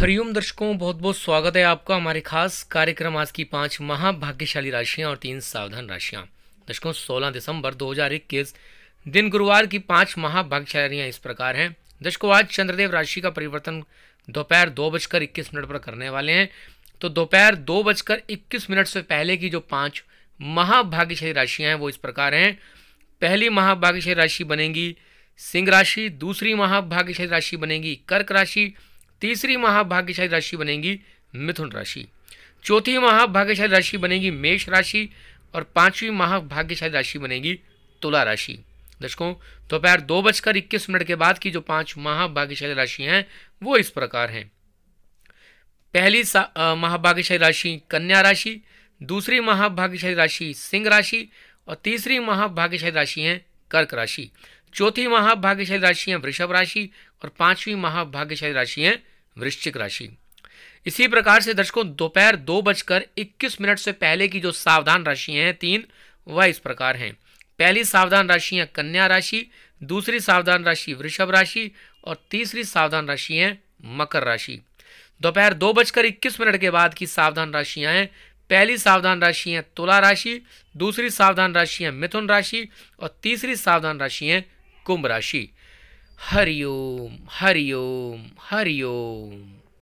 हरिओम दर्शकों बहुत बहुत स्वागत है आपका हमारे खास कार्यक्रम आज की पांच महाभाग्यशाली राशियां और तीन सावधान राशियां दर्शकों 16 दिसंबर 2021 दिन गुरुवार की पांच महाभाग्यशाली इस प्रकार हैं दर्शकों आज चंद्रदेव राशि का परिवर्तन दोपहर दो बजकर इक्कीस मिनट पर करने वाले हैं तो दोपहर दो बजकर इक्कीस मिनट से पहले की जो पाँच महाभाग्यशाली राशियाँ हैं वो इस प्रकार हैं पहली महाभाग्यशाली राशि बनेगी सिंह राशि दूसरी महाभाग्यशाली राशि बनेगी कर्क राशि तीसरी महाभाग्यशाली राशि बनेगी मिथुन राशि चौथी महाभाग्यशाली राशि बनेगी मेष राशि और पांचवी महाभाग्यशाली राशि बनेगी तुला राशि दर्शकों दोपहर दो बजकर इक्कीस मिनट के बाद की जो पांच महाभाग्यशाली राशि हैं वो इस प्रकार हैं पहली महाभाग्यशाली राशि कन्या राशि दूसरी महाभाग्यशाली राशि सिंह राशि और तीसरी महाभाग्यशाली राशि है कर्क राशि चौथी महाभाग्यशाली राशि है वृषभ राशि और पांचवी महाभाग्यशाली राशि है वृश्चिक राशि इसी प्रकार से दर्शकों दोपहर दो, बजकर इक्कीस मिनट से पहले की जो सावधान राशियां हैं तीन वह इस प्रकार हैं पहली सावधान राशियां कन्या राशि दूसरी सावधान राशि वृषभ राशि और तीसरी सावधान राशि है मकर राशि दोपहर दो, दो बजकर इक्कीस मिनट के बाद की सावधान राशियां हैं पहली सावधान राशि है तुला राशि दूसरी सावधान राशि है मिथुन राशि और तीसरी सावधान राशि है कुंभ राशि हरिओम हरिओम हरिओम